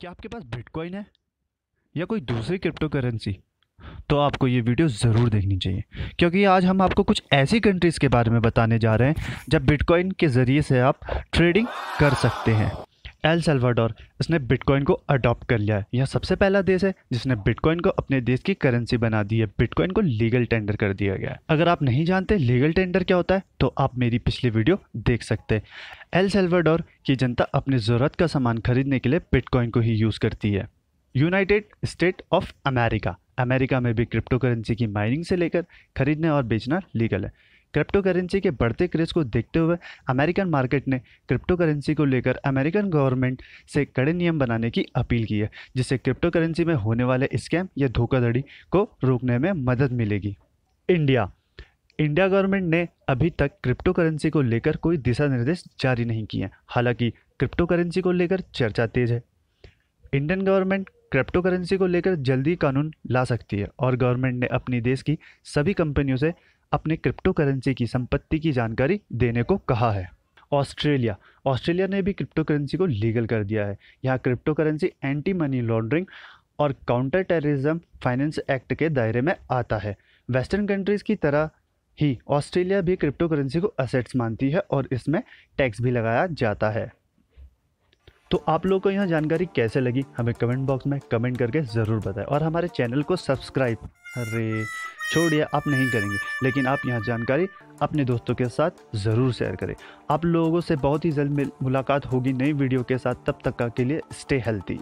क्या आपके पास बिटकॉइन है या कोई दूसरी क्रिप्टो करेंसी तो आपको ये वीडियो ज़रूर देखनी चाहिए क्योंकि आज हम आपको कुछ ऐसी कंट्रीज़ के बारे में बताने जा रहे हैं जब बिटकॉइन के ज़रिए से आप ट्रेडिंग कर सकते हैं एल सेल्वाडोर इसने बिटकॉइन को अडॉप्ट कर लिया है यह सबसे पहला देश है जिसने बिटकॉइन को अपने देश की करेंसी बना दी है बिटकॉइन को लीगल टेंडर कर दिया गया है अगर आप नहीं जानते लीगल टेंडर क्या होता है तो आप मेरी पिछली वीडियो देख सकते हैं एल सेल्वाडोर की जनता अपनी ज़रूरत का सामान खरीदने के लिए बिटकॉइन को ही यूज़ करती है United State of America America में भी क्रिप्टो करेंसी की माइनिंग से लेकर खरीदना और बेचना लीगल है क्रिप्टो करेंसी के बढ़ते क्रेज को देखते हुए अमेरिकन मार्केट ने क्रिप्टो करेंसी को लेकर अमेरिकन गवर्नमेंट से कड़े नियम बनाने की अपील की है जिससे क्रिप्टो करेंसी में होने वाले स्कैम या धोखाधड़ी को रोकने में मदद मिलेगी इंडिया इंडिया गवर्नमेंट ने अभी तक क्रिप्टो करेंसी को लेकर कोई दिशा निर्देश जारी नहीं किए हैं हालांकि क्रिप्टो करेंसी को लेकर चर्चा तेज है इंडियन गवर्नमेंट क्रिप्टो करेंसी को लेकर जल्दी कानून ला सकती है और गवर्नमेंट ने अपनी देश की सभी कंपनियों से अपने क्रिप्टो करेंसी की संपत्ति की जानकारी देने को कहा है ऑस्ट्रेलिया ऑस्ट्रेलिया ने भी क्रिप्टो करेंसी को लीगल कर दिया है यहाँ crypto currency anti money laundering और काउंटर टेररिज्म फाइनेंस एक्ट के दायरे में आता है वेस्टर्न कंट्रीज़ की तरह ही ऑस्ट्रेलिया भी क्रिप्टो करेंसी को असेट्स मानती है और इसमें टैक्स भी लगाया जाता है तो आप लोगों को यह जानकारी कैसे लगी हमें कमेंट बॉक्स में कमेंट करके ज़रूर बताएं और हमारे चैनल को सब्सक्राइब अरे छोड़िए आप नहीं करेंगे लेकिन आप यह जानकारी अपने दोस्तों के साथ ज़रूर शेयर करें आप लोगों से बहुत ही जल्द मुलाकात होगी नई वीडियो के साथ तब तक के लिए स्टे हेल्थी